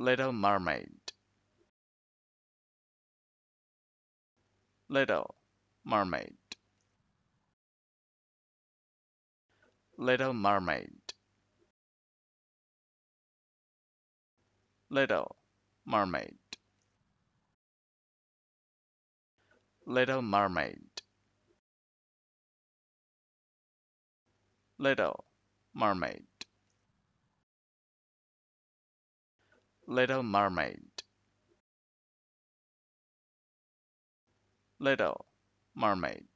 Little Mermaid. Little Mermaid. Little Mermaid. Little Mermaid. Little Mermaid. Little Mermaid. Little Mermaid. Little Mermaid.